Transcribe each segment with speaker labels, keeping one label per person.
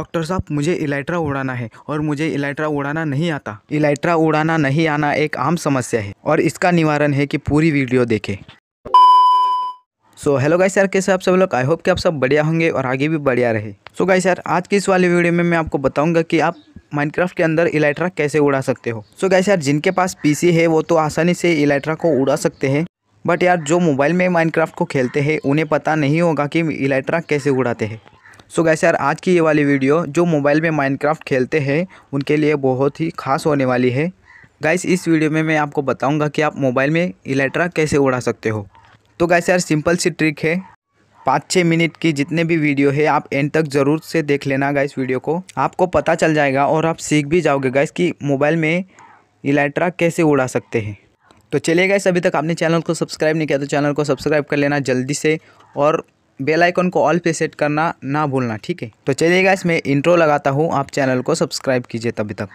Speaker 1: doctor साहब मुझे Elytra उड़ाना है और मुझे इलाइट्रा उड़ाना नहीं आता इलाइट्रा उड़ाना नहीं आना एक आम समस्या है और इसका निवारण है कि पूरी वीडियो देखें सो हेलो गाइस सर कैसे आप सब लोग आई होप कि आप सब बढ़िया होंगे और आगे भी बढ़िया रहे सो so गाइस आज की इस वाले वीडियो में मैं आपको बताऊंगा कि आप माइनक्राफ्ट के अंदर इलाइट्रा कैसे उड़ा सकते हो सो गाई गाइस जिनके पास पीसी है वो तो आसानी से इलाइट्रा को उड़ा सकते हैं बट यार जो मोबाइल में माइनक्राफ्ट को खेलते हैं उन्हें पता नहीं होगा कि इलाइट्रा कैसे उड़ाते हैं सो गैस यार आज की ये वाली वीडियो जो मोबाइल में माइनक्राफ्ट खेलते हैं उनके लिए बहुत ही खास होने वाली है गैस इस वीडियो में मैं आपको बताऊंगा कि आप मोबाइल में इलेक्ट्रा कैसे उड़ा सकते हो तो गैस यार सिंपल सी ट्रिक है पाँच छः मिनट की जितने भी वीडियो है आप एंड तक ज़रूर से देख लेना गैस वीडियो को आपको पता चल जाएगा और आप सीख भी जाओगे गैस कि मोबाइल में इलेक्ट्रा कैसे उड़ा सकते हैं तो चलिए गैस अभी तक आपने चैनल को सब्सक्राइब नहीं किया तो चैनल को सब्सक्राइब कर लेना जल्दी से और बेल आइकन को ऑल पे सेट करना ना भूलना ठीक है तो चलिएगा इसमें इंट्रो लगाता हूँ आप चैनल को सब्सक्राइब कीजिए तभी तक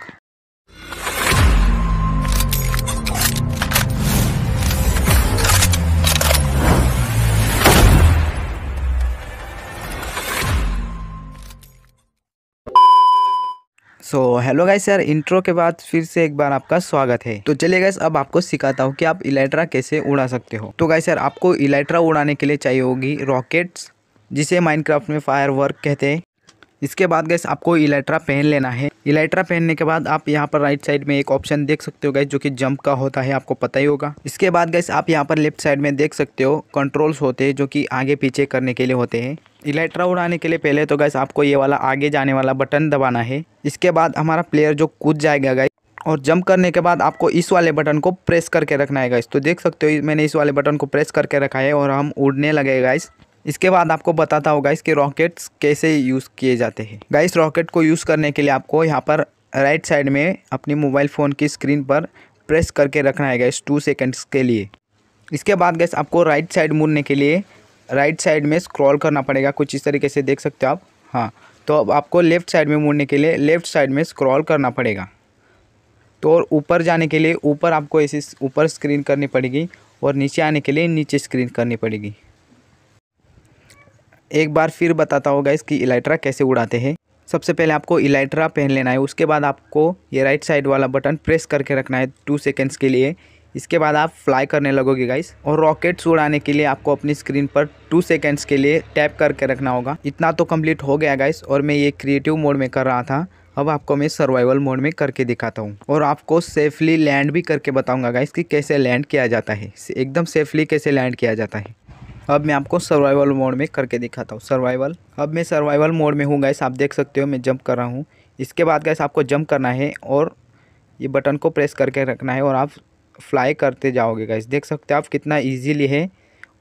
Speaker 1: सो हेलो गाइस यार इंट्रो के बाद फिर से एक बार आपका स्वागत है तो चलिए गाइस अब आपको सिखाता हूँ कि आप इलाइट्रा कैसे उड़ा सकते हो तो गाइस यार आपको इलाइट्रा उड़ाने के लिए चाहिए होगी रॉकेट्स जिसे माइनक्राफ्ट में फायर वर्क कहते हैं इसके बाद गैस आपको इलाइट्रा पहन लेना है इलाइट्रा पहनने के बाद आप यहाँ पर राइट साइड में एक ऑप्शन देख सकते हो गैस जो कि जंप का होता है आपको पता ही होगा इसके बाद गैस आप यहाँ पर लेफ्ट साइड में देख सकते हो कंट्रोल्स होते हैं जो कि आगे पीछे करने के लिए होते हैं इलेक्ट्रा उड़ाने के लिए पहले तो गैस आपको ये वाला आगे जाने वाला बटन दबाना है इसके बाद हमारा प्लेयर जो कूद जाएगा गैस और जंप करने के बाद आपको इस वाले बटन को प्रेस करके रखना है गाइस तो देख सकते हो मैंने इस वाले बटन को प्रेस करके रखा है और हम उड़ने लगे गाइस इसके बाद आपको बताता होगा इसके रॉकेट्स कैसे यूज़ किए जाते हैं गाइस रॉकेट को यूज़ करने के लिए आपको यहाँ पर राइट साइड में अपनी मोबाइल फ़ोन की स्क्रीन पर प्रेस करके रखना है गैस टू सेकेंड्स के लिए इसके बाद गैस आपको राइट साइड मुड़ने के लिए राइट साइड में स्क्रॉल करना पड़ेगा कुछ इस तरीके से देख सकते हो आप हाँ तो अब आपको लेफ़्ट साइड में मुड़ने के लिए लेफ़्ट साइड में स्क्रॉल करना पड़ेगा तो और ऊपर जाने के लिए ऊपर आपको ऐसे ऊपर स्क्रीन करनी पड़ेगी और नीचे आने के लिए नीचे स्क्रीन करनी पड़ेगी एक बार फिर बताता होगा इसकी इलाइट्रा कैसे उड़ाते हैं सबसे पहले आपको इलाइट्रा पहन लेना है उसके बाद आपको ये राइट साइड वाला बटन प्रेस करके रखना है टू सेकेंड्स के लिए इसके बाद आप फ्लाई करने लगोगे गाइस और रॉकेट्स उड़ाने के लिए आपको अपनी स्क्रीन पर टू सेकेंड्स के लिए टैप करके रखना होगा इतना तो कम्प्लीट हो गया गाइस और मैं ये क्रिएटिव मोड में कर रहा था अब आपको मैं सर्वाइवल मोड में करके दिखाता हूँ और आपको सेफली लैंड भी करके बताऊँगा गाइस कि कैसे लैंड किया जाता है एकदम सेफली कैसे लैंड किया जाता है अब मैं आपको सर्वाइवल मोड में करके दिखाता हूँ सर्वाइवल अब मैं सर्वाइवल मोड में हूँ गाइस आप देख सकते हो मैं जंप कर रहा हूँ इसके बाद गैस आपको जंप करना है और ये बटन को प्रेस करके रखना है और आप फ्लाई करते जाओगे गाइस देख सकते हो आप कितना ईजीली है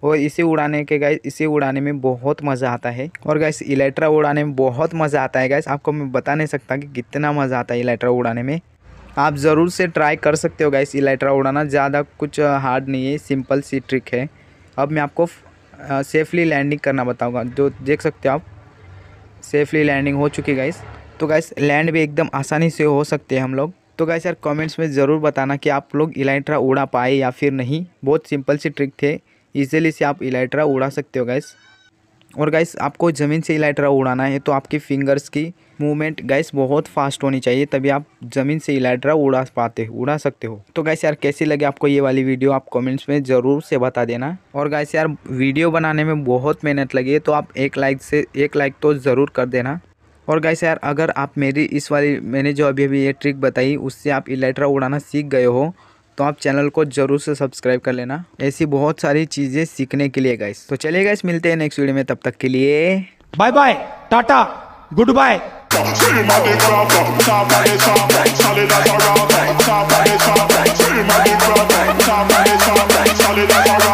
Speaker 1: और इसे उड़ाने के गाइस इसे उड़ाने में बहुत मज़ा आता है और गाइस इलेक्ट्रा उड़ाने में बहुत मज़ा आता है गाइस आपको मैं बता नहीं सकता कि कितना मज़ा आता है इलेक्ट्रा उड़ाने में आप ज़रूर से ट्राई कर सकते हो गाइस इलेक्ट्रा उड़ाना ज़्यादा कुछ हार्ड नहीं है सिंपल सी ट्रिक है अब मैं आपको सेफली लैंडिंग करना बताऊँगा जो देख सकते हो आप सेफली लैंडिंग हो चुकी गाइस तो गाइस लैंड भी एकदम आसानी से हो सकते हैं हम लोग तो गाइस यार कमेंट्स में ज़रूर बताना कि आप लोग इलाइट्रा उड़ा पाए या फिर नहीं बहुत सिंपल सी ट्रिक थे ईजिली से आप इलाइट्रा उड़ा सकते हो गाइस और गाइस आपको ज़मीन से इलाइट्रा उड़ाना है तो आपकी फिंगर्स की मूवमेंट गाइस बहुत फास्ट होनी चाहिए तभी आप ज़मीन से इलाइट्रा उड़ा पाते हो उड़ा सकते हो तो गाइस यार कैसी लगे आपको ये वाली वीडियो आप कमेंट्स में ज़रूर से बता देना और गाइस यार वीडियो बनाने में बहुत मेहनत लगी है तो आप एक लाइक से एक लाइक तो ज़रूर कर देना और गाइस यार अगर आप मेरी इस वाली मैंने जो अभी अभी ये ट्रिक बताई उससे आप इलेक्ट्रा उड़ाना सीख गए हो तो आप चैनल को जरूर से सब्सक्राइब कर लेना ऐसी बहुत सारी चीज़ें सीखने के लिए गाइस तो चलिए गाइस मिलते हैं नेक्स्ट वीडियो में तब तक के लिए bye bye tata good bye